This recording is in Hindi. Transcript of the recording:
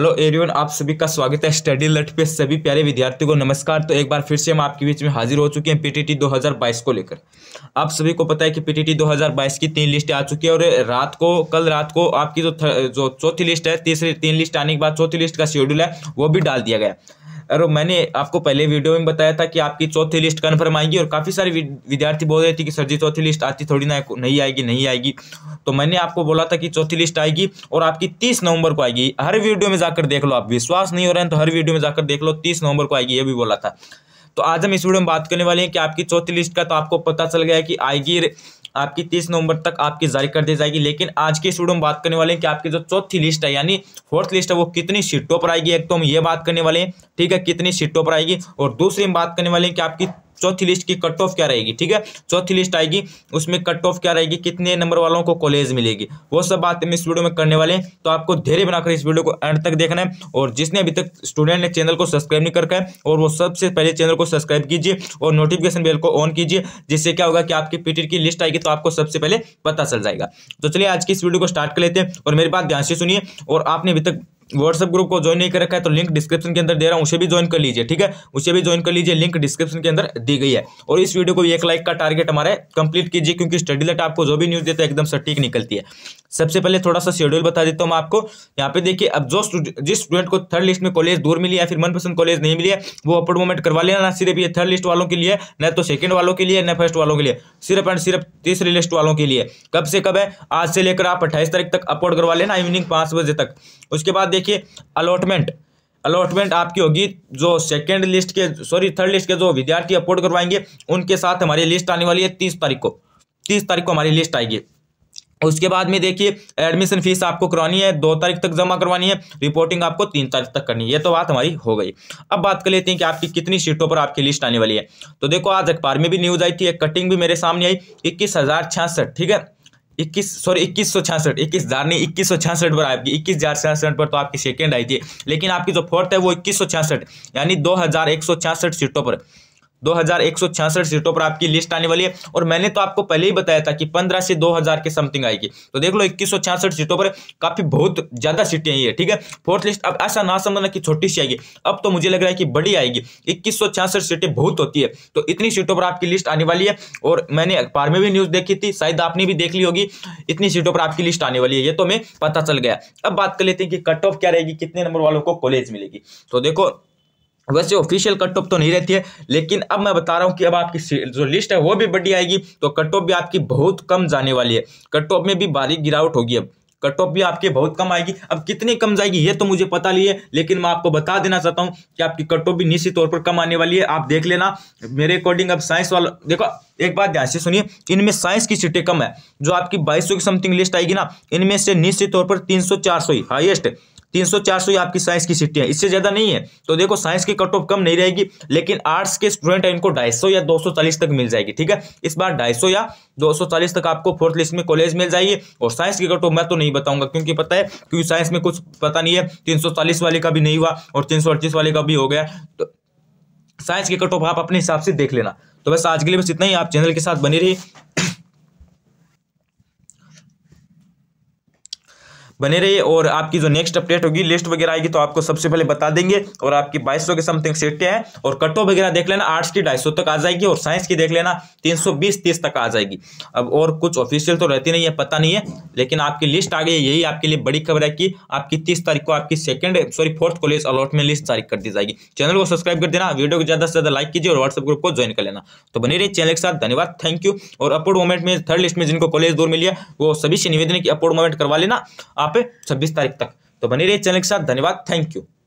हेलो एरियन आप सभी का स्वागत है स्टडी लट पे सभी प्यारे विद्यार्थियों को नमस्कार तो एक बार फिर से हम आपके बीच में हाजिर हो चुके हैं पीटीटी 2022 को लेकर आप सभी को पता है कि पीटीटी 2022 की तीन लिस्ट आ चुकी है और रात को कल रात को आपकी जो जो चौथी लिस्ट है तीसरी तीन लिस्ट आने के बाद चौथी लिस्ट का शेड्यूल है वो भी डाल दिया गया और मैंने आपको पहले वीडियो में बताया था कि आपकी चौथी लिस्ट कन्फर्म आएगी और काफ़ी सारे विद्यार्थी बोल रहे थे कि सर जी चौथी लिस्ट आती थोड़ी ना नहीं आएगी नहीं आएगी तो मैंने आपको बोला था कि चौथी लिस्ट आएगी और आपकी तीस नवंबर को आएगी हर वीडियो में जाकर देख लो आप विश्वास नहीं हो रहे हैं तो हर वीडियो में जाकर देख लो तीस नवंबर को आएगी ये भी बोला था तो आज हम इस वीडियो में बात करने वाले हैं कि आपकी चौथी लिस्ट का तो आपको पता चल गया कि आएगी आपकी तीस नवंबर तक आपकी जारी कर दी जाएगी लेकिन आज की स्टूडियो में बात करने वाले हैं कि आपकी जो चौथी लिस्ट है यानी फोर्थ लिस्ट है वो कितनी सीटों पर आएगी एक तो हम ये बात करने वाले हैं ठीक है कितनी सीटों पर आएगी और दूसरी हम बात करने वाले हैं कि आपकी चौथी लिस्ट की कट ऑफ क्या रहेगी ठीक है चौथी लिस्ट आएगी उसमें कट ऑफ क्या रहेगी कितने नंबर वालों को कॉलेज मिलेगी वो सब बात हम इस वीडियो में करने वाले हैं तो आपको धैर्य बनाकर इस वीडियो को एंड तक देखना है और जिसने अभी तक स्टूडेंट ने चैनल को सब्सक्राइब नहीं करके और वो सबसे पहले चैनल को सब्सक्राइब कीजिए और नोटिफिकेशन बेल को ऑन कीजिए जिससे क्या होगा कि आपकी पीटी की लिस्ट आएगी तो आपको सबसे पहले पता चल जाएगा तो चलिए आज की इस वीडियो को स्टार्ट कर लेते हैं और मेरी बात ध्यान से सुनिए और आपने अभी तक व्हाट्सएप ग्रुप को ज्वाइन नहीं कर रखा है तो लिंक डिस्क्रिप्शन के अंदर दे रहा हूँ उसे भी ज्वाइन कर लीजिए ठीक है उसे भी ज्वाइन कर लीजिए लिंक डिस्क्रिप्शन के अंदर दी गई है और इस वीडियो को एक लाइक का टारगेट हमारे कंप्लीट कीजिए क्योंकि स्टडी लेट आपको जो भी न्यूज़ देता है एकदम सटीक निकलती है सबसे पहले थोड़ा सा शेड्यूल बता देता हूँ आपको यहाँ पे देखिए अब जो जिस स्टूडेंट को थर्ड लिस्ट में कॉलेज दूर मिली या फिर मनपसंद कॉलेज नहीं मिली है वो अपड मोमेंट करवा लेना ना सिर्फ ये थर्ड लिस्ट वालों के लिए न तो सेकंड वालों के लिए न फर्स्ट वालों के लिए सिर्फ एंड सिर्फ तीसरी लिस्ट वालों के लिए कब से कब है आज से लेकर आप अट्ठाईस तारीख तक अपलोड करवा लेना इवनिंग पांच बजे तक उसके बाद देखिए अलॉटमेंट अलॉटमेंट आपकी होगी जो सेकेंड लिस्ट के सॉरी थर्ड लिस्ट के जो विद्यार्थी अपलोड करवाएंगे उनके साथ हमारी लिस्ट आने वाली है तीस तारीख को तीस तारीख को हमारी लिस्ट आएगी उसके बाद में देखिए एडमिशन फीस आपको करवानी है दो तारीख तक जमा करवानी है रिपोर्टिंग आपको तीन तारीख तक करनी है ये तो बात हमारी हो गई अब बात कर लेते हैं कि आपकी कितनी सीटों पर आपकी लिस्ट आने वाली है तो देखो आज अखबार में भी न्यूज़ आई थी एक कटिंग भी मेरे सामने आई इक्कीस ठीक है इक्कीस सॉरी इक्कीस सौ छियासठ इक्कीस हजार नहीं इक्कीस सौ छियासठ पर आपकी इक्कीस हजार छियासठ पर तो आपकी सेकेंड आई थी लेकिन आपकी जो फोर्थ है वो इक्कीस सौ छियासठ यानी दो हजार एक सौ छियासठ सीटों पर दो सीटों पर आपकी लिस्ट आने वाली है और मैंने तो आपको पहले ही बताया था कि पंद्रह से दो हजार के समथिंग आएगी तो देख लो इक्कीस सीटों पर काफी बहुत ज्यादा सीटें ये ठीक है फोर्थ लिस्ट अब ऐसा ना समझना कि छोटी सी आएगी अब तो मुझे लग रहा है कि बड़ी आएगी इक्कीस सीटें बहुत होती है तो इतनी सीटों पर आपकी लिस्ट आने वाली है और मैंने अखबार में भी न्यूज देखी थी शायद आपने भी देख ली होगी इतनी सीटों पर आपकी लिस्ट आने वाली है ये तो हमें पता चल गया अब बात कर लेते हैं कि कट ऑफ क्या रहेगी कितने नंबर वालों को कॉलेज मिलेगी तो देखो वैसे ऑफिशियल कट ऑफ तो नहीं रहती है लेकिन अब मैं बता रहा हूँ कि अब आपकी जो लिस्ट है वो भी बढ़ी आएगी तो कट ऑफ भी आपकी बहुत कम जाने वाली है कट ऑफ में भी बारीक गिरावट होगी अब कट ऑफ भी आपके बहुत कम आएगी अब कितनी कम जाएगी ये तो मुझे पता नहीं है लेकिन मैं आपको बता देना चाहता हूँ कि आपकी कट ऑफ भी निश्चित तौर पर कम आने वाली है आप देख लेना मेरे अकॉर्डिंग अब साइंस वाला देखो एक बात ध्यान से सुनिए इनमें साइंस की सीटें कम है जो आपकी बाईस की समथिंग लिस्ट आएगी ना इनमें से निश्चित तौर पर तीन सौ ही हाइएस्ट तीन सौ चार सौ आपकी साइंस की सीटें हैं इससे ज़्यादा नहीं है तो देखो साइंस की कट ऑफ कम नहीं रहेगी लेकिन आर्ट्स के स्टूडेंट है इनको ढाई सौ या दो सौ चालीस तक मिल जाएगी ठीक है इस बार ढाई सौ या दो सौ चालीस तक आपको फोर्थ लिस्ट में कॉलेज मिल जाएगी और साइंस की कट ऑफ मैं तो नहीं बताऊंगा क्योंकि पता है क्योंकि साइंस में कुछ पता नहीं है तीन सौ चालीस वाले का भी नहीं हुआ और तीन सौ अड़तीस वाले का भी हो गया तो साइंस की कट ऑफ आप अपने हिसाब से देख लेना तो बस आज के लिए बस इतना ही आप चैनल के साथ बनी रही बने रहिए और आपकी जो नेक्स्ट अपडेट होगी लिस्ट वगैरह आएगी तो आपको सबसे पहले बता देंगे और आपकी बाईस के समथिंग सीटें हैं और कट ऑफ वगैरह देख लेना आर्ट्स की ढाई तक आ जाएगी और साइंस की देख लेना तीन सौ तक आ जाएगी अब और कुछ ऑफिशियल तो रहती नहीं है पता नहीं है लेकिन आपकी लिस्ट आ गई है यही आपके लिए बड़ी खबर है कि आपकी तीस तारीख को आपकी second sorry fourth college allotment list जारी कर दी जाएगी चैनल को सब्सक्राइब कर देना वीडियो को ज्यादा से ज्यादा लाइक कीजिए और व्हाट्सएप ग्रुप को ज्वाइन कर लेना तो बने रहिए चैनल के साथ धन्यवाद थैंक यू और अपोर्ड मोमेंट में थर्ड लिस्ट में जिनको कॉलेज दूर मिली है वो सभी से निवेदन है कि अपलोड मोमेंट करवा लेना आप पे छब्बीस तारीख तक तो बने रहिए चैनल के साथ धन्यवाद थैंक यू